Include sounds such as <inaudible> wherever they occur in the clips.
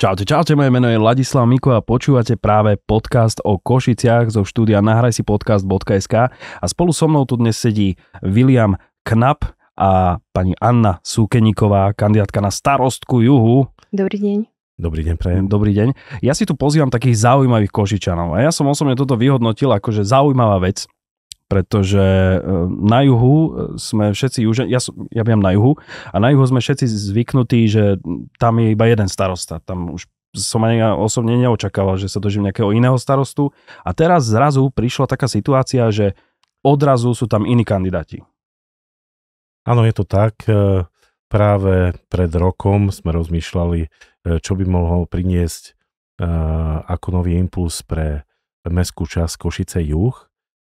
Čaute, čaute, moje meno je Ladislav Miko a počúvate práve podcast o Košiciach zo štúdia nahraj si podcast.sk a spolu so mnou tu dnes sedí William Knap a pani Anna Súkeníková, kandidátka na starostku Juhu. Dobrý deň. Dobrý deň, prejem. Dobrý deň. Ja si tu pozývam takých zaujímavých košičanov a ja som osobne toto vyhodnotil akože zaujímavá vec, pretože e, na juhu e, sme všetci ja, som, ja viem na juhu, a na juhu sme všetci zvyknutí, že tam je iba jeden starosta, tam už som ani osobne neočakával, že sa dožijem nejakého iného starostu. A teraz zrazu prišla taká situácia, že odrazu sú tam iní kandidáti. Áno, je to tak. E, práve pred rokom sme rozmýšľali, čo by mohol priniesť ako nový impuls pre mestskú časť Košice Juh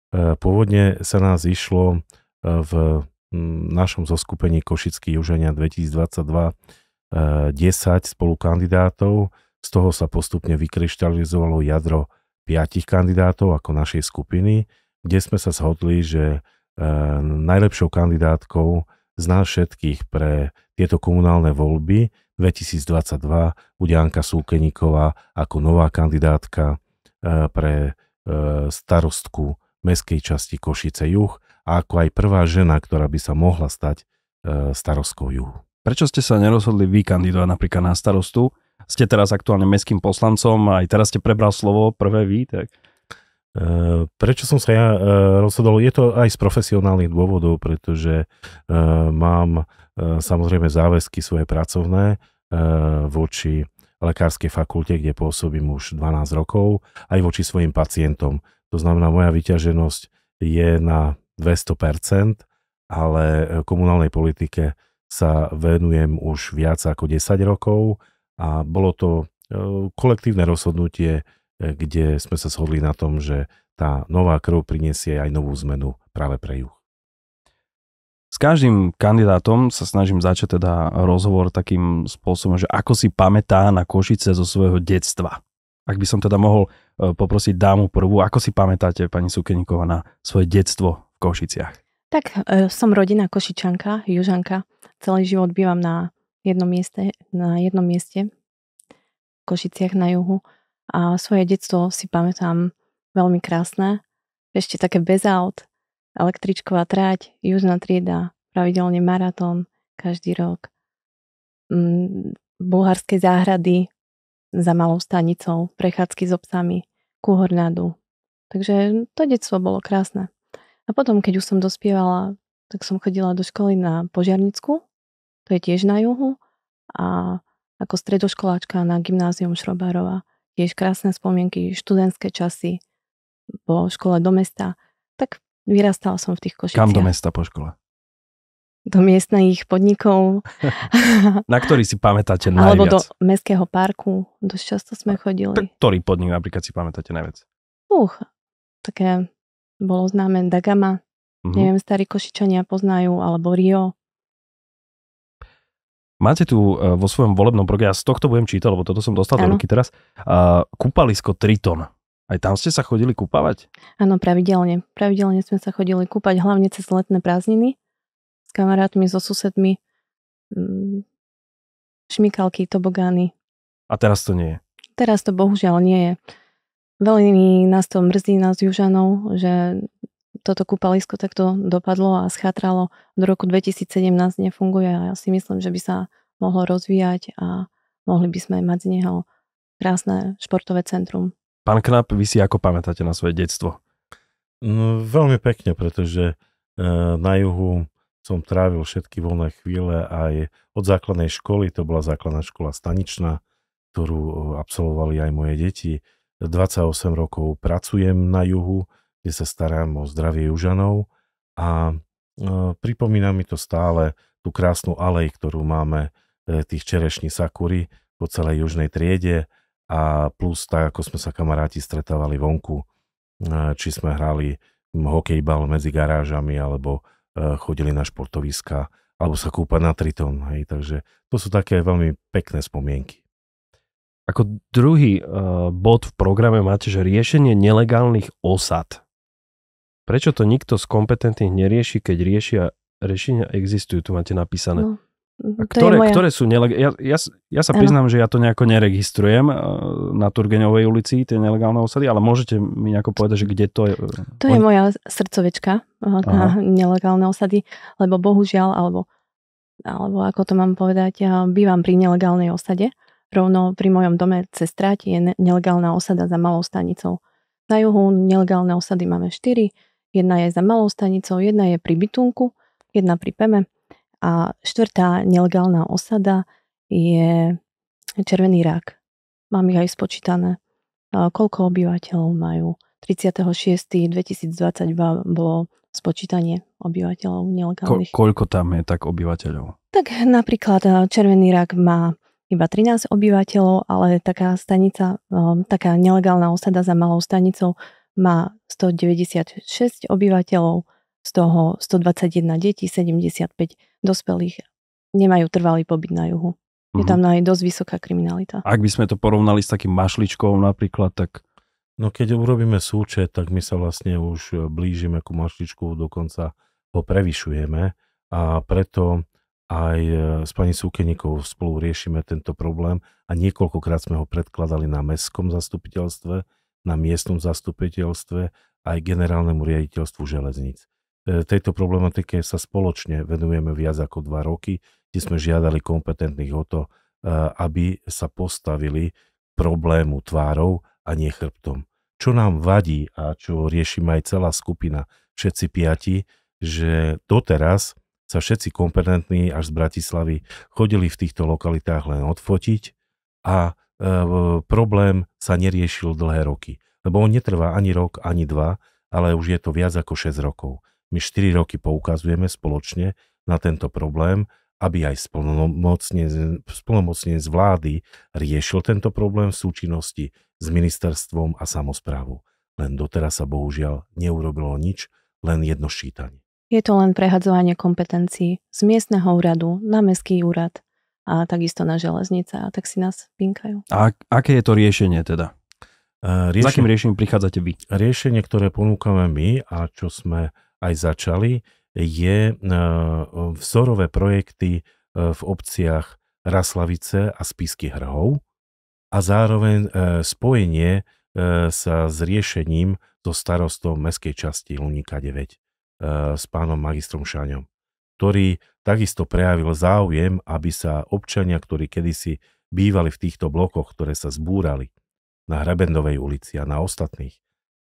Eh, pôvodne sa nás išlo eh, v hm, našom zoskupení Košický Južania 2022 10 eh, spolukandidátov, z toho sa postupne vykryštalizovalo jadro piatich kandidátov ako našej skupiny, kde sme sa zhodli, že najlepšou kandidátkou z nás všetkých pre tieto komunálne voľby 2022 bude Anka Súkeníková ako nová kandidátka pre starostku mestskej časti Košice Juh a ako aj prvá žena, ktorá by sa mohla stať e, starostkou Juhu. Prečo ste sa nerozhodli vy kandidovať napríklad na starostu? Ste teraz aktuálne mestským poslancom a aj teraz ste prebral slovo prvé vy, tak... E, prečo som sa ja e, rozhodol? Je to aj z profesionálnych dôvodov, pretože mám samozrejme záväzky svoje pracovné voči lekárskej fakulte, kde pôsobím už 12 rokov, aj voči svojim pacientom, to znamená, moja vyťaženosť je na 200%, ale eh, komunálnej politike sa venujem už viac ako 10 rokov a bolo to eh, kolektívne rozhodnutie, eh, kde sme sa shodli na tom, že tá nová krv prinesie aj novú zmenu práve pre juh. S každým kandidátom sa snažím začať teda rozhovor takým spôsobom, že ako si pamätá na Košice zo svojho detstva. Ak by som teda mohol e, poprosiť dámu prvú, ako si pamätáte, pani Sukeníková, na svoje detstvo v Košiciach? Tak, e, som rodina Košičanka, Južanka. Celý život bývam na jednom mieste, na jednom mieste v Košiciach na juhu. A svoje detstvo si pamätám veľmi krásne. Ešte také bez aut, električková trať, južná trieda, pravidelne maratón každý rok. Mm, bulharské záhrady, za malou stanicou, prechádzky s obsami ku hornádu. Takže to detstvo bolo krásne. A potom, keď už som dospievala, tak som chodila do školy na Požiarnicku, to je tiež na juhu, a ako stredoškoláčka na gymnázium Šrobárova. Tiež krásne spomienky, študentské časy po škole do mesta. Tak vyrastala som v tých košiciach. Kam do mesta po škole? do miestnych podnikov. <laughs> Na ktorý si pamätáte <laughs> najviac? Alebo do mestského parku, dosť často sme chodili. Tak ktorý podnik napríklad si pamätáte najviac? Uch, také bolo známe Dagama, uh-huh. neviem, starí Košičania poznajú, alebo Rio. Máte tu e, vo svojom volebnom programe, ja z tohto budem čítať, lebo toto som dostal ano. do ruky teraz, uh, kúpalisko Triton. Aj tam ste sa chodili kúpavať? Áno, pravidelne. Pravidelne sme sa chodili kúpať, hlavne cez letné prázdniny s kamarátmi, so susedmi. Mm. Šmikalky, tobogány. A teraz to nie je? Teraz to bohužiaľ nie je. Veľmi nás to mrzí, nás južanov, že toto kúpalisko takto dopadlo a schatralo. Do roku 2017 nefunguje a ja si myslím, že by sa mohlo rozvíjať a mohli by sme mať z neho krásne športové centrum. Pán Knap, vy si ako pamätáte na svoje detstvo? No, veľmi pekne, pretože eh, na juhu som trávil všetky voľné chvíle aj od základnej školy, to bola základná škola staničná, ktorú e, absolvovali aj moje deti. 28 rokov pracujem na juhu, kde sa starám o zdravie južanov a e, pripomína mi to stále tú krásnu alej, ktorú máme e, tých čerešní sakury po celej južnej triede a plus tak, ako sme sa kamaráti stretávali vonku, či sme hrali hokejbal medzi garážami alebo E, chodili na športoviska alebo sa kúpať na Triton. Hej. Takže to sú také veľmi pekné spomienky. Ako druhý uh, bod v programe máte, že riešenie nelegálnych osad. Prečo to nikto z kompetentných nerieši, keď riešia, riešenia existujú? Tu máte napísané. No. Mhm, ktoré, moja... ktoré sú nelegálne? Ja, ja, ja sa priznám, že ja to nejako neregistrujem e, na Turgeňovej ulici, tie nelegálne osady, ale môžete mi nejako povedať, že kde to je? E, to je moja srdcovečka na nelegálne osady, lebo bohužiaľ, alebo, alebo ako to mám povedať, ja bývam pri nelegálnej osade. Rovno pri mojom dome cez tráti je nelegálna osada za malou stanicou. Na juhu nelegálne osady máme štyri, jedna je za malou stanicou, jedna je pri bytunku, jedna pri Peme a štvrtá nelegálna osada je Červený rak. Mám ich aj spočítané. Koľko obyvateľov majú? 36.2022 bolo spočítanie obyvateľov nelegálnych. Ko, koľko tam je tak obyvateľov? Tak napríklad Červený rak má iba 13 obyvateľov, ale taká stanica, taká nelegálna osada za malou stanicou má 196 obyvateľov, z toho 121 detí, 75 dospelých nemajú trvalý pobyt na juhu. Je mhm. tam aj dosť vysoká kriminalita. Ak by sme to porovnali s takým mašličkou napríklad, tak... No keď urobíme súčet, tak my sa vlastne už e, blížime ku mašličku, dokonca ho prevyšujeme a preto aj e, s pani Súkeníkovou spolu riešime tento problém a niekoľkokrát sme ho predkladali na mestskom zastupiteľstve, na miestnom zastupiteľstve aj generálnemu riaditeľstvu železníc. E, tejto problematike sa spoločne venujeme viac ako dva roky, kde sme žiadali kompetentných o to, e, aby sa postavili problému tvárov a nie chrbtom. Čo nám vadí a čo riešime aj celá skupina, všetci piati, že doteraz sa všetci kompetentní až z Bratislavy chodili v týchto lokalitách len odfotiť a e, problém sa neriešil dlhé roky. Lebo on netrvá ani rok, ani dva, ale už je to viac ako 6 rokov. My 4 roky poukazujeme spoločne na tento problém, aby aj splnomocnenec vlády riešil tento problém v súčinnosti s ministerstvom a samozprávou. Len doteraz sa bohužiaľ neurobilo nič, len jedno šítanie. Je to len prehadzovanie kompetencií z miestneho úradu na mestský úrad a takisto na železnice a tak si nás pinkajú. A aké je to riešenie teda? E, riešenie, S akým riešením prichádzate vy? Riešenie, ktoré ponúkame my a čo sme aj začali, je e, vzorové projekty e, v obciach Raslavice a Spisky Hrhov a zároveň e, spojenie sa s riešením so starostom mestskej časti Lunika 9 s pánom magistrom Šáňom, ktorý takisto prejavil záujem, aby sa občania, ktorí kedysi bývali v týchto blokoch, ktoré sa zbúrali na Hrebendovej ulici a na ostatných,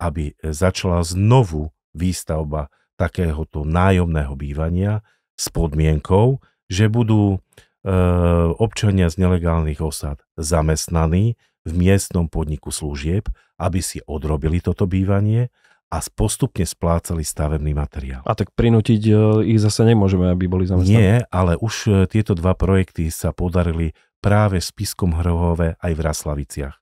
aby začala znovu výstavba takéhoto nájomného bývania s podmienkou, že budú e, občania z nelegálnych osad zamestnaní v miestnom podniku služieb, aby si odrobili toto bývanie a postupne splácali stavebný materiál. A tak prinútiť e, ich zase nemôžeme, aby boli zamestnaní? Nie, ale už e, tieto dva projekty sa podarili práve v Spiskom Hrhove aj v Raslaviciach.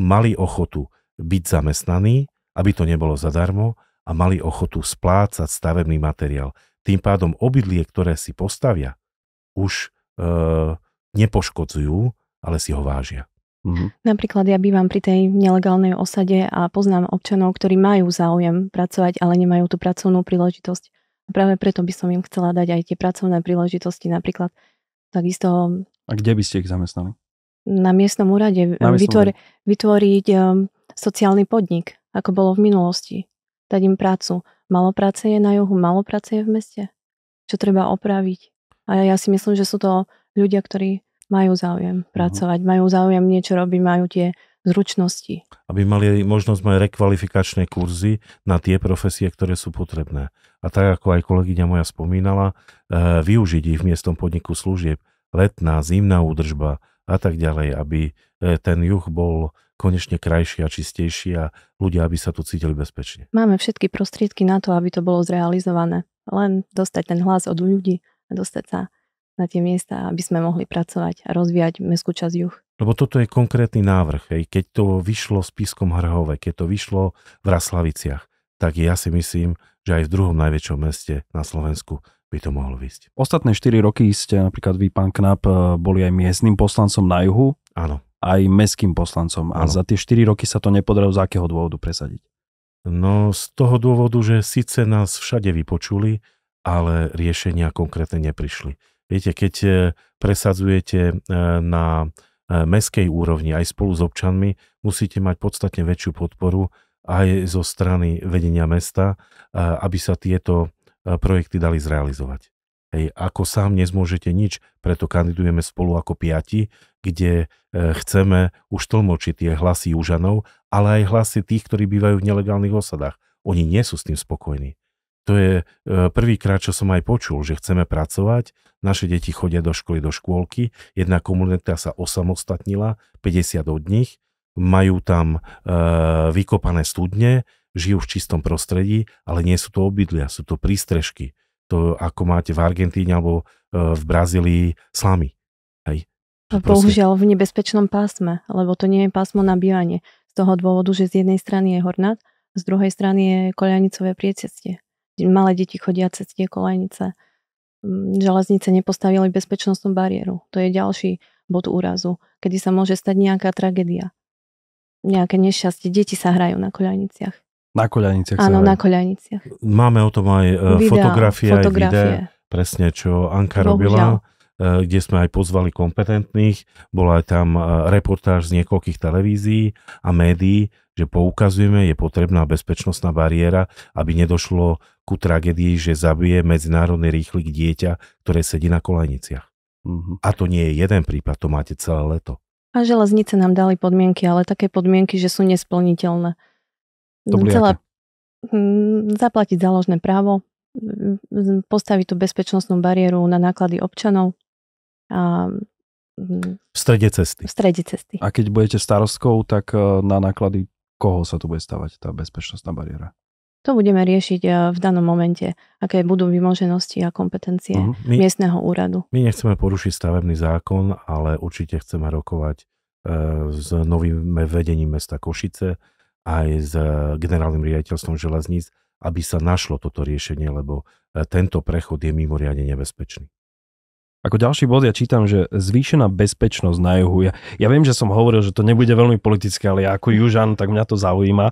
Mali ochotu byť zamestnaní, aby to nebolo zadarmo a mali ochotu splácať stavebný materiál. Tým pádom obydlie, ktoré si postavia, už e, nepoškodzujú, ale si ho vážia. Mm-hmm. Napríklad ja bývam pri tej nelegálnej osade a poznám občanov, ktorí majú záujem pracovať, ale nemajú tú pracovnú príležitosť. A práve preto by som im chcela dať aj tie pracovné príležitosti, napríklad takisto... A kde by ste ich zamestnali? Na miestnom úrade. Na miestnom vytvor, Vytvoriť um, sociálny podnik, ako bolo v minulosti dať im prácu. Malo práce je na juhu, malo práce je v meste. Čo treba opraviť. A ja si myslím, že sú to ľudia, ktorí majú záujem mhm. pracovať, majú záujem niečo robiť, majú tie zručnosti. Aby mali možnosť mať rekvalifikačné kurzy na tie profesie, ktoré sú potrebné. A tak ako aj kolegyňa moja spomínala, eh, využiť ich v miestnom podniku služieb, letná, zimná údržba a tak ďalej, aby E, ten juh bol konečne krajší a čistejší a ľudia, aby sa tu cítili bezpečne. Máme všetky prostriedky na to, aby to bolo zrealizované. Len dostať ten hlas od ľudí a dostať sa na tie miesta, aby sme mohli pracovať a rozvíjať mestskú časť juh. Lebo toto je konkrétny návrh. Hej. Keď to vyšlo s Pískom Hrhove, keď to vyšlo v Raslaviciach, tak ja si myslím, že aj v druhom najväčšom meste na Slovensku by to mohlo vysť. Ostatné 4 roky ste napríklad vy, pán Knap, e, boli aj miestnym poslancom na juhu. Áno aj mestským poslancom. A ano. za tie 4 roky sa to nepodarilo z akého dôvodu presadiť? No z toho dôvodu, že síce nás všade vypočuli, ale riešenia konkrétne neprišli. Viete, keď e, presadzujete e, na e, meskej úrovni aj spolu s občanmi, musíte mať podstatne väčšiu podporu aj zo strany vedenia mesta, aby sa tieto projekty dali zrealizovať. Hej, ako sám nezmôžete nič, preto kandidujeme spolu ako piati, kde e, chceme už tlmočiť tie hlasy južanov, ale aj hlasy tých, ktorí bývajú v nelegálnych osadách. Oni nie sú s tým spokojní. To je e, prvýkrát, čo som aj počul, že chceme pracovať, naše deti chodia do školy, do škôlky, jedna komunita sa osamostatnila, 50 od nich, majú tam e, vykopané studne, žijú v čistom prostredí, ale nie sú to obydlia, sú to prístrežky to, ako máte v Argentíne alebo e, v Brazílii slamy. Hej. Bohužiaľ v nebezpečnom pásme, lebo to nie je pásmo na bývanie. Z toho dôvodu, že z jednej strany je hornat, z druhej strany je koľajnicové priecestie. Malé deti chodia cez tie koľajnice. Mm, železnice nepostavili bezpečnostnú bariéru. To je ďalší bod úrazu, kedy sa môže stať nejaká tragédia. Nejaké nešťastie. Deti sa hrajú na koľajniciach. Na koľajniciach. Áno, na koľajniciach. Máme o tom aj e, videa, fotografie, fotografie, aj videa, presne čo Anka Bohužiaľ. robila e, kde sme aj pozvali kompetentných. Bola aj tam e, reportáž z niekoľkých televízií a médií, že poukazujeme, je potrebná bezpečnostná bariéra, aby nedošlo ku tragédii, že zabije medzinárodný rýchlik dieťa, ktoré sedí na koľajniciach. Mm-hmm. A to nie je jeden prípad, to máte celé leto. A železnice nám dali podmienky, ale také podmienky, že sú nesplniteľné. To celé hm, zaplatiť záložné právo, postaviť tú bezpečnostnú bariéru na náklady občanov a hm, v strede cesty. V strede cesty. A keď budete starostkou, tak eh, na náklady koho sa tu bude stavať tá bezpečnostná bariéra? To budeme riešiť eh, v danom momente, aké budú vymoženosti a kompetencie uh-huh. my, miestneho úradu. My nechceme porušiť stavebný zákon, ale určite chceme rokovať e, s novým vedením mesta Košice aj s e, generálnym riaditeľstvom železníc, aby sa našlo toto riešenie, lebo e, tento prechod je mimoriadne nebezpečný. Ako ďalší bod ja čítam, že zvýšená bezpečnosť na juhu. Ja, ja viem, že som hovoril, že to nebude veľmi politické, ale ja ako mhm. južan, tak mňa to zaujíma.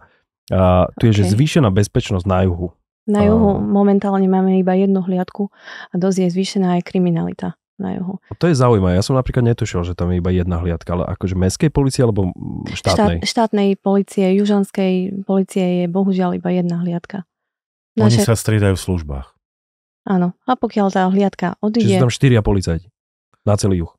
A, tu okay. je, že zvýšená bezpečnosť na juhu. Na juhu momentálne máme iba jednu hliadku a dosť je zvýšená aj kriminalita na juhu. To je zaujímavé. Ja som napríklad netušil, že tam je iba jedna hliadka, ale akože mestskej policie alebo štátnej? Štát, štátnej policie, južanskej policie je bohužiaľ iba jedna hliadka. Naše... Oni sa striedajú v službách. Áno. A pokiaľ tá hliadka odíde... Čiže sú tam štyria policajti na celý juh.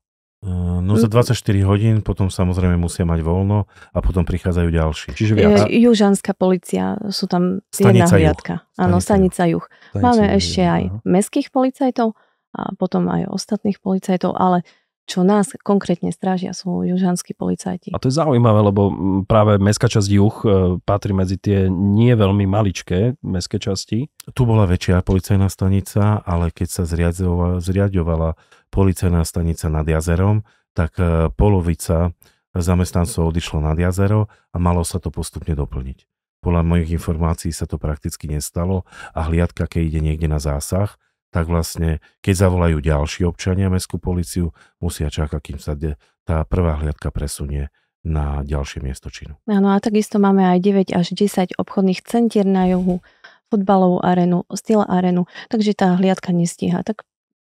Ehm, no za 24 hodín, potom samozrejme musia mať voľno a potom prichádzajú ďalší. Čiže viac. E, južanská policia, sú tam stanica jedna hliadka. Áno, stanica juh. Máme juh. ešte aj mestských policajtov, a potom aj ostatných policajtov, ale čo nás konkrétne strážia sú južanskí policajti. A to je zaujímavé, lebo práve mestská časť juh e, patrí medzi tie nie veľmi maličké mestské časti. Tu bola väčšia policajná stanica, ale keď sa zriadovala, zriadovala policajná stanica nad jazerom, tak e, polovica zamestnancov odišlo nad jazero a malo sa to postupne doplniť. Podľa mojich informácií sa to prakticky nestalo a hliadka, keď ide niekde na zásah, tak vlastne, keď zavolajú ďalší občania mestskú policiu, musia čakať, kým sa de, tá prvá hliadka presunie na ďalšie miesto činu. Áno, a takisto máme aj 9 až 10 obchodných centier na juhu, futbalovú arenu, stila arenu, takže tá hliadka nestíha. Tak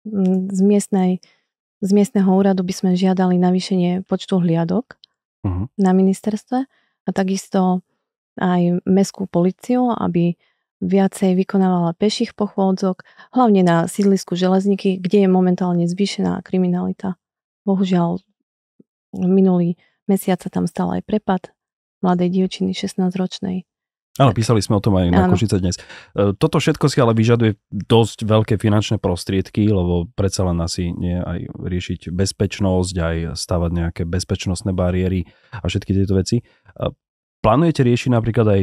mm, z, miestnej, z miestneho úradu by sme žiadali navýšenie počtu hliadok uh-huh. na ministerstve a takisto aj mestskú policiu, aby viacej vykonávala peších pochôdzok, hlavne na sídlisku železníky, kde je momentálne zvýšená kriminalita. Bohužiaľ, minulý mesiac sa tam stal aj prepad mladej dievčiny 16-ročnej. Áno, písali sme o tom aj na ano. Košice dnes. E, toto všetko si ale vyžaduje dosť veľké finančné prostriedky, lebo predsa len asi nie aj riešiť bezpečnosť, aj stavať nejaké bezpečnostné bariéry a všetky tieto veci. E, plánujete riešiť napríklad aj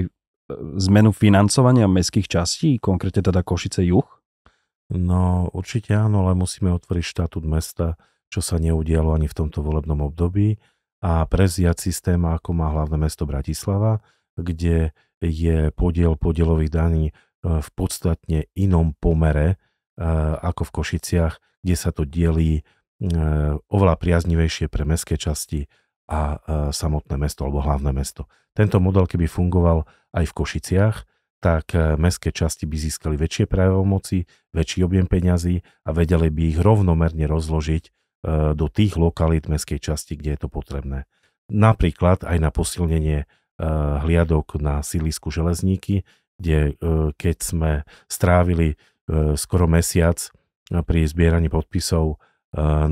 zmenu financovania mestských častí, konkrétne teda Košice juh. No určite áno, ale musíme otvoriť štatút mesta, čo sa neudialo ani v tomto volebnom období a prevziať systém, ako má hlavné mesto Bratislava, kde je podiel podielových daní e, v podstatne inom pomere e, ako v Košiciach, kde sa to dielí e, oveľa priaznivejšie pre mestské časti a e, samotné mesto alebo hlavné mesto. Tento model, keby fungoval aj v Košiciach, tak e, mestské časti by získali väčšie právomoci, väčší objem peňazí a vedeli by ich rovnomerne rozložiť e, do tých lokalít mestskej časti, kde je to potrebné. Napríklad aj na posilnenie hliadok na sílisku železníky, kde keď sme strávili skoro mesiac pri zbieraní podpisov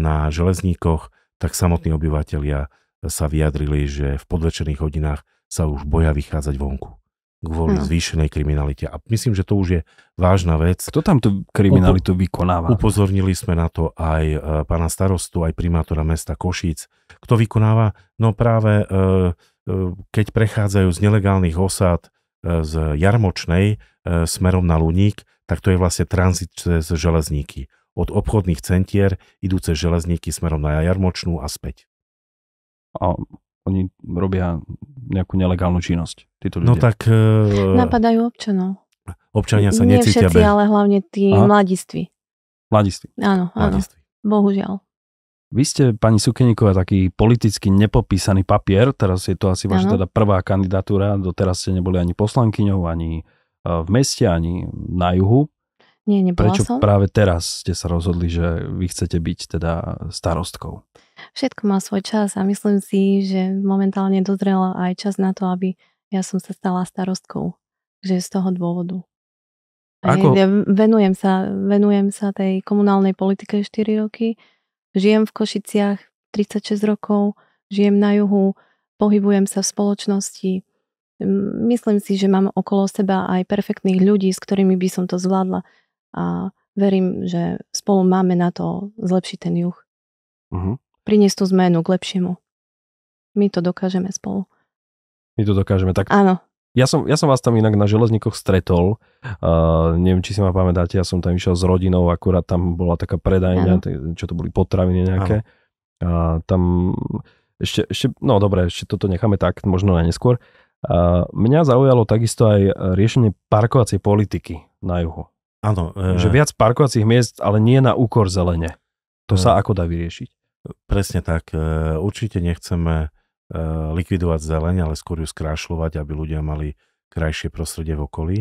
na železníkoch, tak samotní obyvateľia sa vyjadrili, že v podvečerných hodinách sa už boja vychádzať vonku kvôli no. zvýšenej kriminalite. A myslím, že to už je vážna vec. Kto tam tú kriminalitu vykonáva? Upozornili sme na to aj e, pána starostu, aj primátora mesta Košíc. Kto vykonáva? No práve e, e, keď prechádzajú z nelegálnych osád e, z Jarmočnej e, smerom na Luník, tak to je vlastne tranzit cez železníky. Od obchodných centier idú cez železníky smerom na Jarmočnú a späť a oni robia nejakú nelegálnu činnosť. Títo no ľudia. No tak... Uh... Napadajú občanov. Občania sa Nie necítia všetci, ale hlavne tí Aha. mladiství. Mladiství. Áno, áno. Mladiství. Bohužiaľ. Vy ste, pani Sukeníková, taký politicky nepopísaný papier, teraz je to asi vaša teda prvá kandidatúra, doteraz ste neboli ani poslankyňou, ani e, v meste, ani na juhu. Nie, nebola Prečo som. práve teraz ste sa rozhodli, že vy chcete byť teda starostkou? Všetko má svoj čas a myslím si, že momentálne dozrela aj čas na to, aby ja som sa stala starostkou. Že z toho dôvodu. Ako? Ja venujem, sa, venujem sa tej komunálnej politike 4 roky. Žijem v Košiciach 36 rokov, žijem na juhu, pohybujem sa v spoločnosti. Myslím si, že mám okolo seba aj perfektných ľudí, s ktorými by som to zvládla a verím, že spolu máme na to zlepšiť ten juh. Uh-huh. Mhm. Priniesť tú zmenu k lepšiemu. My to dokážeme spolu. My to dokážeme. Tak Áno. Ja som, ja som vás tam inak na železníkoch stretol. Uh, neviem, či si ma pamätáte, ja som tam išiel s rodinou, akurát tam bola taká predajňa, t- čo to boli potraviny nejaké. A tam ešte, ešte, no dobre, ešte toto necháme tak, možno na neskôr. Uh, mňa zaujalo takisto aj riešenie parkovacej politiky na juhu. Áno. E... Že eh, viac parkovacích miest, ale nie na úkor zelene. To e... sa ako dá vyriešiť? Presne tak. Eh, určite nechceme likvidovať zeleň, ale skôr ju skrášľovať, aby ľudia mali krajšie prostredie v okolí.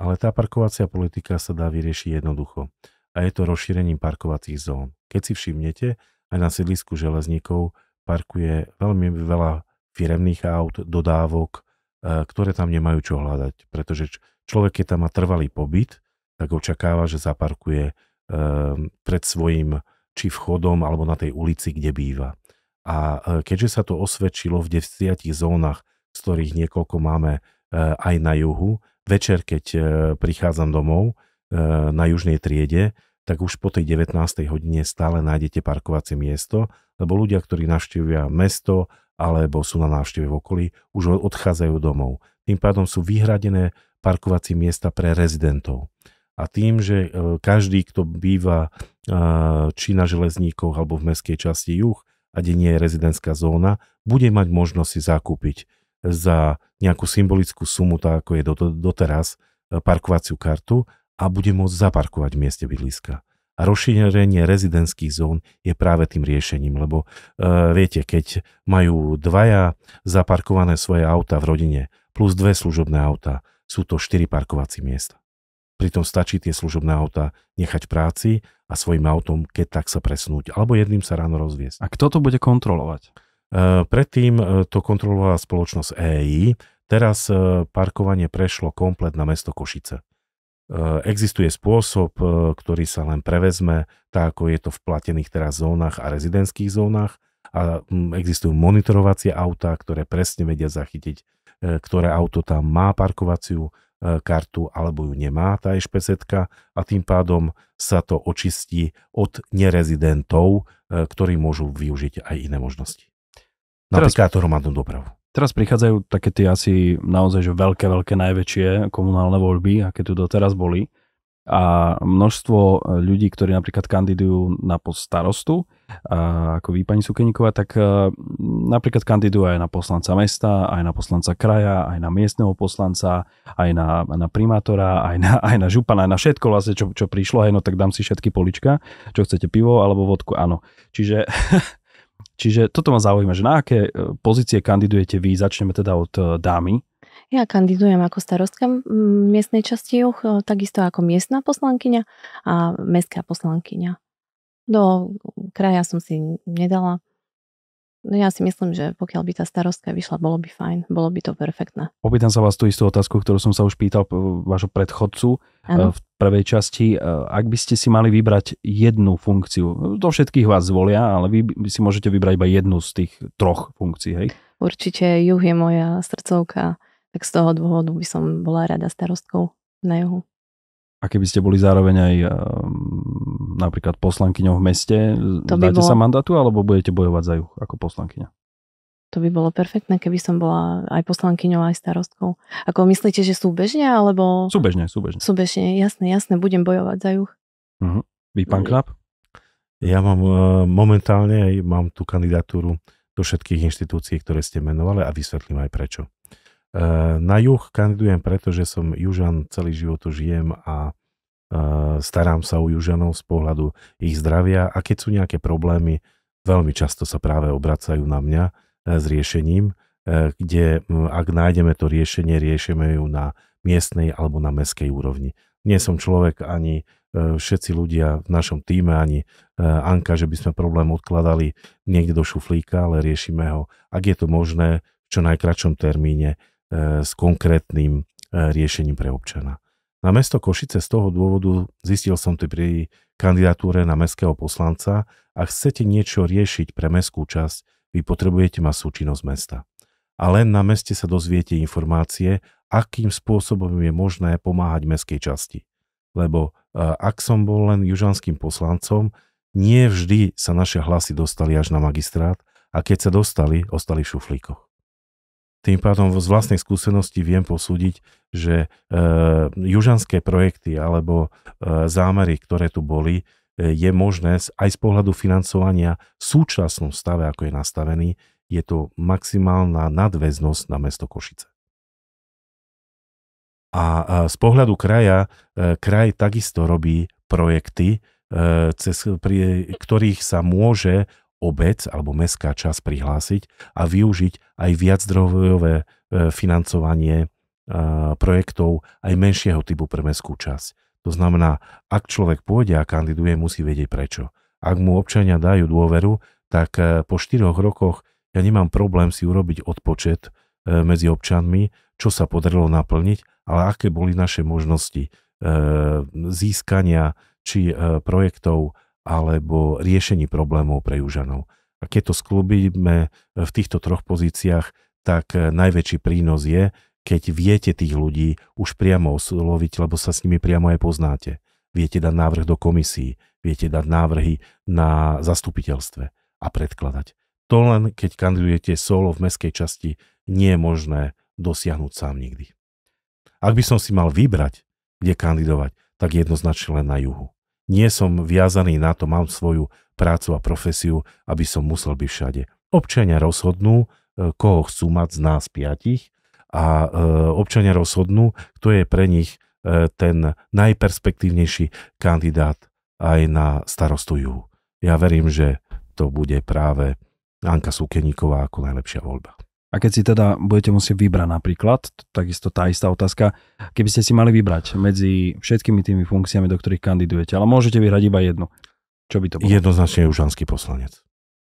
Ale tá parkovacia politika sa dá vyriešiť jednoducho. A je to rozšírením parkovacích zón. Keď si všimnete, aj na sídlisku železníkov parkuje veľmi veľa firemných aut, dodávok, ktoré tam nemajú čo hľadať, pretože človek, keď tam má trvalý pobyt, tak očakáva, že zaparkuje ehm, pred svojim či vchodom alebo na tej ulici, kde býva. A e, keďže sa to osvedčilo v 10 zónach, z ktorých niekoľko máme e, aj na juhu, večer, keď e, prichádzam domov na južnej triede, tak už po tej 19. hodine stále nájdete parkovacie miesto, lebo ľudia, ktorí navštívia mesto alebo sú na návšteve v okolí, už odchádzajú domov. Tým pádom sú vyhradené parkovacie miesta pre rezidentov. A tým, že e, každý, kto býva e, či na železníkoch alebo v mestskej časti juh, a kde nie je rezidentská zóna, bude mať možnosť si zakúpiť za nejakú symbolickú sumu, tak ako je doteraz, e, parkovaciu kartu a bude môcť zaparkovať v mieste bydliska. A rozšírenie rezidentských zón je práve tým riešením, lebo e, viete, keď majú dvaja zaparkované svoje auta v rodine plus dve služobné auta, sú to štyri parkovacie miesta. Pritom stačí tie služobné auta nechať v práci a svojim autom, keď tak sa presnúť, alebo jedným sa ráno rozviesť. A kto to bude kontrolovať? E, predtým e, to kontrolovala spoločnosť EI, teraz e, parkovanie prešlo komplet na mesto Košice. E, existuje spôsob, e, ktorý sa len prevezme, tak ako je to v platených teraz zónach a rezidentských zónach a m, existujú monitorovacie autá, ktoré presne vedia zachytiť, e, ktoré auto tam má parkovaciu kartu alebo ju nemá tá EŠPZ a tým pádom sa to očistí od nerezidentov, e, ktorí môžu využiť aj iné možnosti. Napríklad teraz, hromadnú dopravu. Teraz prichádzajú také tie asi naozaj že veľké, veľké, najväčšie komunálne voľby, aké tu doteraz boli. A množstvo ľudí, ktorí napríklad kandidujú na post starostu, ako vy, pani Sukeníková, tak e, napríklad kandiduje aj na poslanca mesta, aj na poslanca kraja, aj na miestneho poslanca, aj na, na primátora, aj na, aj na župana, aj na všetko vlastne, čo, čo prišlo, aj no tak dám si všetky polička, čo chcete, pivo alebo vodku, áno. Čiže <laughs> Čiže toto ma zaujíma, že na aké e, pozície kandidujete vy? Začneme teda od e, dámy. Ja kandidujem ako starostka miestnej časti takisto ako miestna poslankyňa a mestská poslankyňa. Do kraja som si nedala. No ja si myslím, že pokiaľ by tá starostka vyšla, bolo by fajn, bolo by to perfektné. Opýtam sa vás tú istú otázku, ktorú som sa už pýtal vášho predchodcu ano. Eh, v prvej časti. Eh, ak by ste si mali vybrať jednu funkciu, to všetkých vás zvolia, ale vy si môžete vybrať iba jednu z tých troch funkcií, hej? Určite juh je moja srdcovka, tak z toho dôvodu by som bola rada starostkou na juhu. A keby ste boli zároveň aj eh, napríklad poslankyňou v meste, to dáte bolo... sa mandátu alebo budete bojovať za juh ako poslankyňa? To by bolo perfektné, keby som bola aj poslankyňou, aj starostkou. Ako myslíte, že súbežne, alebo... Súbežne, súbežne. Súbežne, jasné, jasné, budem bojovať za juh. Uh-huh. Vy, pán Knap? Ja mám e, momentálne, mám tú kandidatúru do všetkých inštitúcií, ktoré ste menovali a vysvetlím aj prečo. E, na juh kandidujem, pretože som južan, celý život tu žijem a starám sa o južanov z pohľadu ich zdravia a keď sú nejaké problémy, veľmi často sa práve obracajú na mňa e, s riešením, e, kde ak nájdeme to riešenie, riešime ju na miestnej alebo na meskej úrovni. Nie som človek ani e, všetci ľudia v našom týme, ani Anka, že by sme problém odkladali niekde do šuflíka, ale riešime ho, ak je to možné, v čo najkračom termíne s konkrétnym riešením pre občana. Na mesto Košice z toho dôvodu zistil som to pri kandidatúre na mestského poslanca a chcete niečo riešiť pre mestskú časť, vy potrebujete mať súčinnosť mesta. A len na meste sa dozviete informácie, akým spôsobom je možné pomáhať mestskej časti. Lebo e, ak som bol len južanským poslancom, nie vždy sa naše hlasy dostali až na magistrát a keď sa dostali, ostali v šuflíkoch. Tým pádom z vlastnej skúsenosti viem posúdiť, že e, južanské projekty alebo e, zámery, ktoré tu boli, e, je možné aj z pohľadu financovania v súčasnom stave, ako je nastavený, je to maximálna nadväznosť na mesto Košice. A z pohľadu kraja, e, kraj takisto robí projekty, e, cez, pri ktorých sa môže obec alebo mestská časť prihlásiť a využiť aj viacdrojové e, financovanie e, projektov aj menšieho typu pre mestskú časť. To znamená, ak človek pôjde a kandiduje, musí vedieť prečo. Ak mu občania dajú dôveru, tak e, po 4 rokoch ja nemám problém si urobiť odpočet medzi občanmi, čo sa podarilo naplniť, ale aké boli naše možnosti získania či projektov alebo riešení problémov pre južanov. A keď to sklubíme v týchto troch pozíciách, tak eh, najväčší prínos je, keď viete tých ľudí už priamo osloviť, lebo sa s nimi priamo aj poznáte. Viete dať návrh do komisí, viete dať návrhy na zastupiteľstve a predkladať. To len, keď kandidujete solo v meskej časti, nie je možné dosiahnuť sám nikdy. Ak by som si mal vybrať, kde kandidovať, tak jednoznačne len na juhu. Nie som viazaný na to, mám svoju prácu a profesiu, aby som musel byť všade. Občania rozhodnú, e, koho chcú mať z nás piatich a e, občania rozhodnú, kto je pre nich e, ten najperspektívnejší kandidát aj na starostu juhu. Ja verím, že to bude práve Anka Sukeníková ako najlepšia voľba. A keď si teda budete musieť vybrať napríklad, takisto tá istá otázka, keby ste si mali vybrať medzi všetkými tými funkciami, do ktorých kandidujete, ale môžete vyhrať iba jednu. Čo by to bolo? Jednoznačne južanský poslanec.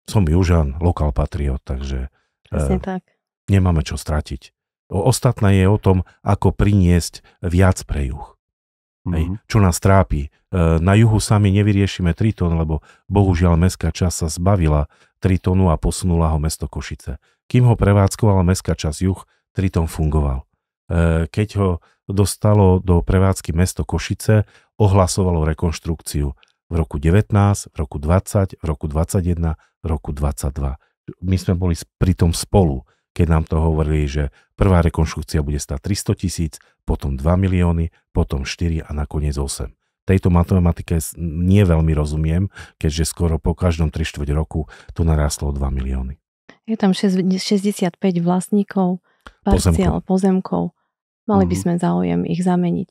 Som južan, lokal patriot, takže e, tak. nemáme čo stratiť. Ostatné je o tom, ako priniesť viac pre juh. Mm-hmm. Ej, čo nás trápi. E, na juhu sami nevyriešime Triton, lebo bohužiaľ mestská časť sa zbavila Tritonu a posunula ho mesto Košice. Kým ho prevádzkovala mestská časť juh, Triton fungoval. E, keď ho dostalo do prevádzky mesto Košice, ohlasovalo rekonštrukciu v roku 19, v roku 20, v roku 21, v roku 22. My sme boli pri tom spolu, keď nám to hovorili, že prvá rekonštrukcia bude stať 300 tisíc, potom 2 milióny, potom 4 a nakoniec 8. Tejto matematike nie veľmi rozumiem, keďže skoro po každom 3 štvrť roku to narastlo o 2 milióny. Je tam 65 vlastníkov parciál, pozemkov. pozemkov. Mali mm-hmm. by mhm. sme záujem ich zameniť.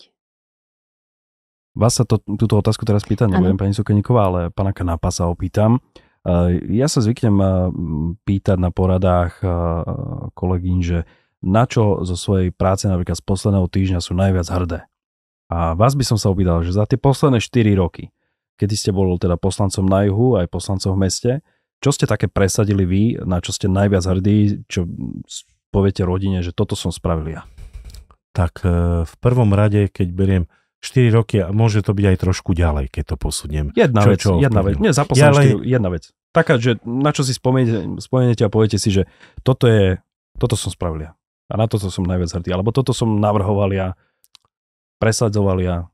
Vás sa to, túto otázku teraz pýta, neviem, pani Sukeníková, ale pána Kanapa sa opýtam. E, ja sa zvyknem e, pýtať na poradách e, kolegyň, že na čo zo svojej práce napríklad z posledného týždňa sú najviac hrdé. A vás by som sa opýtal, že za tie posledné 4 roky, kedy ste bol teda poslancom na juhu aj poslancom v meste, čo ste také presadili vy, na čo ste najviac hrdí, čo poviete rodine, že toto som spravil ja? Tak e, v prvom rade, keď beriem 4 roky a môže to byť aj trošku ďalej, keď to posuniem. Jedna čo, vec, čo jedna vec. Nie, ja len... 4, jedna vec. Taká, že na čo si spomeniete, spomeniete a poviete si, že toto je, toto som spravil ja. A na toto som najviac hrdý. Alebo toto som navrhoval ja, presadzoval ja.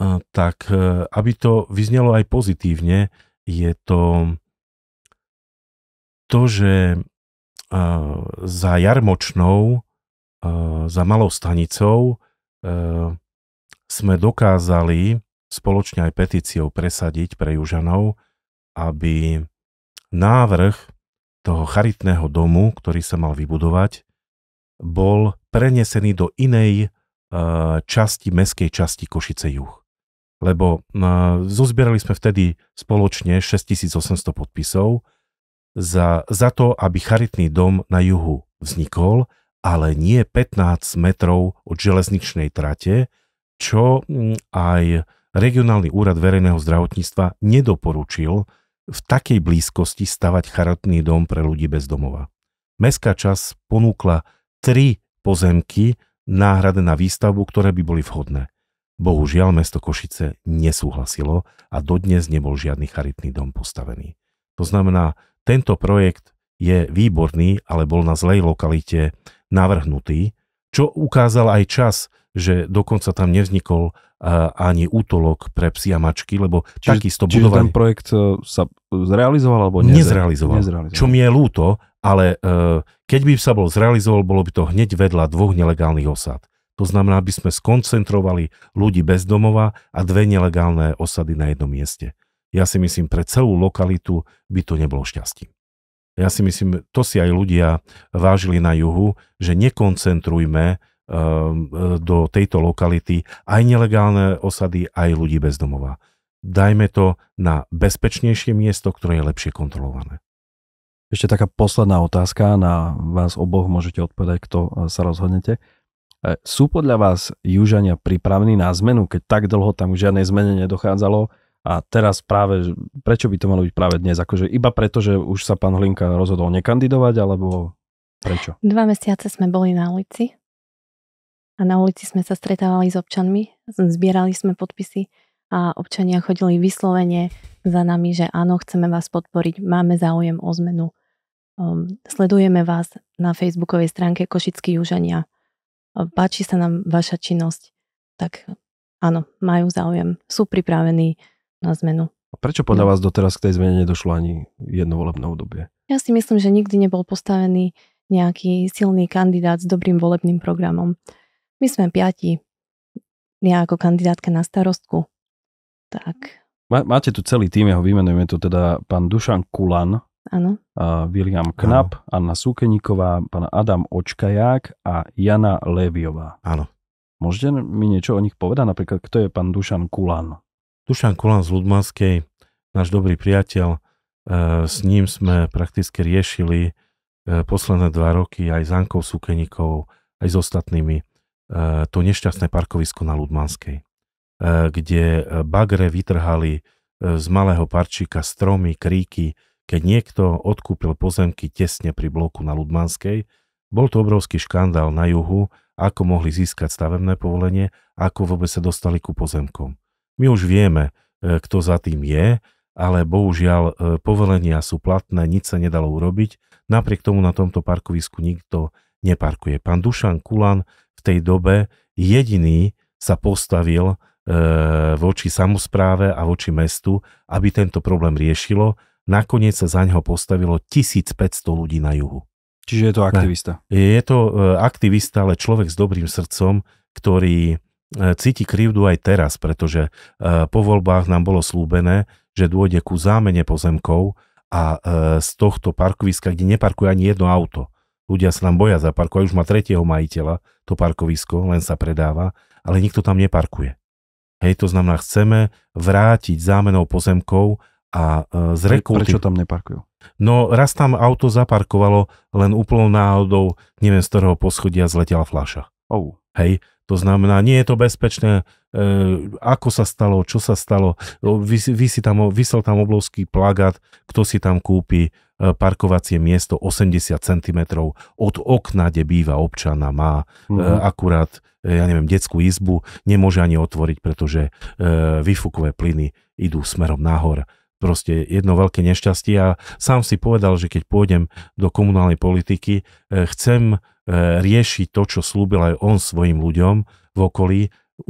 A, e, tak, e, aby to vyznelo aj pozitívne, je to to, že za Jarmočnou, za Malou stanicou e, sme dokázali spoločne aj petíciou presadiť pre Južanov, aby návrh toho charitného domu, ktorý sa mal vybudovať, bol prenesený do inej e, časti, meskej časti Košice Juh. Lebo e, zozbierali sme vtedy spoločne 6800 podpisov, za, za to, aby charitný dom na juhu vznikol, ale nie 15 metrov od železničnej trate, čo mm, aj regionálny úrad verejného zdravotníctva nedoporučil v takej blízkosti stavať charitný dom pre ľudí bez domova. Mestská čas ponúkla tri pozemky náhrade na výstavbu, ktoré by boli vhodné. Bohužiaľ, mesto Košice nesúhlasilo a dodnes nebol žiadny charitný dom postavený. To znamená, tento projekt je výborný, ale bol na zlej lokalite navrhnutý, čo ukázal aj čas, že dokonca tam nevznikol eh, ani útolok pre psi a mačky, lebo čiže, takisto čiže budovali... ten projekt eh, sa zrealizoval alebo Nezrealizoval, nezrealizoval. čo mi je lúto, ale eh, keď by sa bol zrealizoval, bolo by to hneď vedľa dvoch nelegálnych osad. To znamená, aby sme skoncentrovali ľudí bez domova a dve nelegálne osady na jednom mieste ja si myslím, pre celú lokalitu by to nebolo šťastie. Ja si myslím, to si aj ľudia vážili na juhu, že nekoncentrujme eh, do tejto lokality aj nelegálne osady, aj ľudí bez domova. Dajme to na bezpečnejšie miesto, ktoré je lepšie kontrolované. Ešte taká posledná otázka, na vás oboch môžete odpovedať, kto eh, sa rozhodnete. Eh, sú podľa vás južania pripravení na zmenu, keď tak dlho tam žiadnej zmene nedochádzalo? A teraz práve, prečo by to malo byť práve dnes? Akože iba preto, že už sa pán Hlinka rozhodol nekandidovať, alebo prečo? Dva mesiace sme boli na ulici a na ulici sme sa stretávali s občanmi, zbierali sme podpisy a občania chodili vyslovene za nami, že áno, chceme vás podporiť, máme záujem o zmenu. Um, sledujeme vás na facebookovej stránke Košický Južania. Páči sa nám vaša činnosť, tak áno, majú záujem, sú pripravení na zmenu. A prečo podľa no. vás doteraz k tej zmene nedošlo ani jedno volebné obdobie? Ja si myslím, že nikdy nebol postavený nejaký silný kandidát s dobrým volebným programom. My sme piati. Ja ako kandidátka na starostku. Tak. Máte tu celý tým, ja ho vymenujeme tu teda pán Dušan Kulan, Áno. William Knap, ano. Anna Súkeníková, pán Adam Očkaják a Jana Léviová. Áno. Môžete mi niečo o nich povedať? Napríklad, kto je pán Dušan Kulan? Dušan Kulán z Ludmanskej, náš dobrý priateľ, e, s ním sme prakticky riešili e, posledné dva roky aj s Ankou Sukeníkovou, aj s ostatnými e, to nešťastné parkovisko na Ludmanskej, kde bagre vytrhali z malého parčíka stromy, kríky, keď niekto odkúpil pozemky tesne pri bloku na Ludmanskej. Bol to obrovský škandál na juhu, ako mohli získať stavebné povolenie, ako vôbec sa dostali ku pozemkom. My už vieme, e, kto za tým je, ale bohužiaľ e, povolenia sú platné, nič sa nedalo urobiť. Napriek tomu na tomto parkovisku nikto neparkuje. Pán Dušan Kulan v tej dobe jediný sa postavil e, voči samozpráve a voči mestu, aby tento problém riešilo. Nakoniec sa za neho postavilo 1500 ľudí na juhu. Čiže je to aktivista. je to aktivista, ale človek s dobrým srdcom, ktorý E, cíti krivdu aj teraz, pretože e, po voľbách nám bolo slúbené, že dôjde ku zámene pozemkov a e, z tohto parkoviska, kde neparkuje ani jedno auto, ľudia sa nám boja zaparkovať, už má tretieho majiteľa to parkovisko, len sa predáva, ale nikto tam neparkuje. Hej, to znamená, chceme vrátiť zámenou pozemkov a z rekulty... Prečo tam neparkujú? No, raz tam auto zaparkovalo len úplnou náhodou, neviem z ktorého poschodia zletela fľaša. Oh. Hej, to znamená, nie je to bezpečné, e, ako sa stalo, čo sa stalo, vy, vy si tam, vysel tam obrovský plagát, kto si tam kúpi e, parkovacie miesto 80 cm od okna, kde býva občana, má mm e, mhm. akurát, e, ja neviem, detskú izbu, nemôže ani otvoriť, pretože e, vyfukové plyny idú smerom nahor proste jedno veľké nešťastie a sám si povedal, že keď pôjdem do komunálnej politiky, e, chcem E, rieši to, čo slúbil aj on svojim ľuďom v okolí,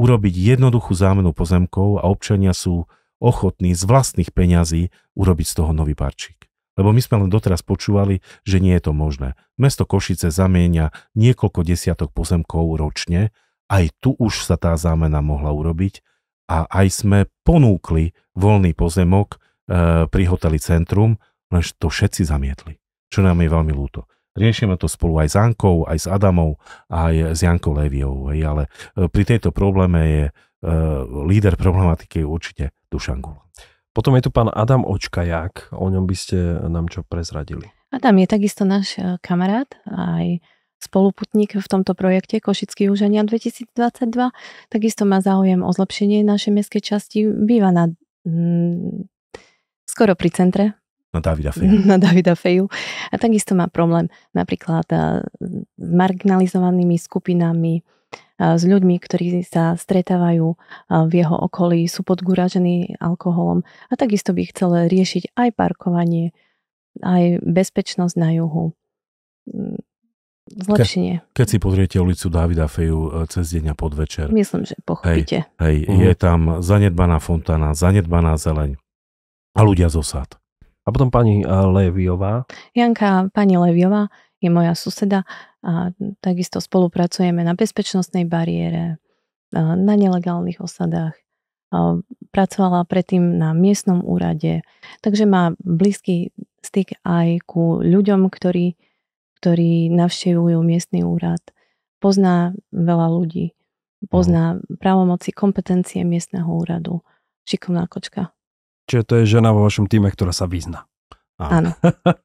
urobiť jednoduchú zámenu pozemkov a občania sú ochotní z vlastných peňazí urobiť z toho nový parčík. Lebo my sme len doteraz počúvali, že nie je to možné. Mesto Košice zamieňa niekoľko desiatok pozemkov ročne, aj tu už sa tá zámena mohla urobiť a aj sme ponúkli voľný pozemok e, pri hoteli Centrum, lenže to všetci zamietli, čo nám je veľmi ľúto. Riešime to spolu aj s Ankou, aj s Adamou, aj s Jankou Leviou. Hej, ale e, pri tejto probléme je e, líder problematiky určite Dušan Potom je tu pán Adam Očkajak, o ňom by ste nám čo prezradili. Adam je takisto náš e, kamarát, aj spoluputník v tomto projekte Košický Južania 2022. Takisto má záujem o zlepšenie našej mestskej časti. Býva na mm, skoro pri centre na Davida Feju. <laughs> Na Davida Feju. A takisto má problém napríklad eh, s marginalizovanými skupinami, eh, s ľuďmi, ktorí sa stretávajú eh, v jeho okolí, sú podgúražení alkoholom a takisto by chcel riešiť aj parkovanie, aj bezpečnosť na juhu. Mm, zlepšenie. Ke, keď si pozriete ulicu Davida Feju cez deň a podvečer. Myslím, že pochopíte. Hej, hej uh-huh. je mhm. tam zanedbaná fontána, zanedbaná zeleň a ľudia z osad. A potom pani eh, Leviová. Janka, pani Leviová je moja suseda a takisto spolupracujeme na bezpečnostnej bariére, eh, na nelegálnych osadách. Eh, pracovala predtým na miestnom úrade, takže má blízky styk aj ku ľuďom, ktorí, ktorí navštevujú miestny úrad. Pozná veľa ľudí, pozná no. právomoci, kompetencie miestneho úradu. Šikovná kočka. Čiže to je žena vo vašom týme, ktorá sa vyzna. Áno.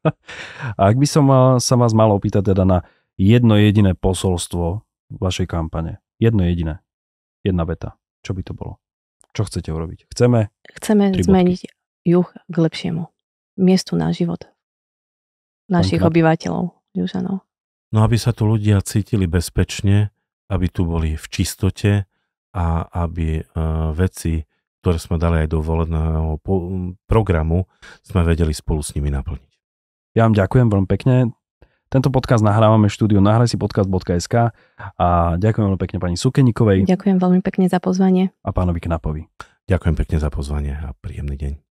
<laughs> A ak by som mal, sa vás mal opýtať teda na jedno jediné posolstvo vašej kampane, jedno jediné, jedna veta, čo by to bolo? Čo chcete urobiť? Chceme? Chceme zmeniť bodky. juh k lepšiemu. Miestu na život. Našich Konkrétne. obyvateľov, južanov. No aby sa tu ľudia cítili bezpečne, aby tu boli v čistote a aby uh, veci ktoré sme dali aj do volebného programu, sme vedeli spolu s nimi naplniť. Ja vám ďakujem veľmi pekne. Tento podcast nahrávame štúdiu nahraj si podcast.sk a ďakujem veľmi pekne pani Sukenikovej. Ďakujem veľmi pekne za pozvanie. A pánovi Knapovi. Ďakujem pekne za pozvanie a príjemný deň.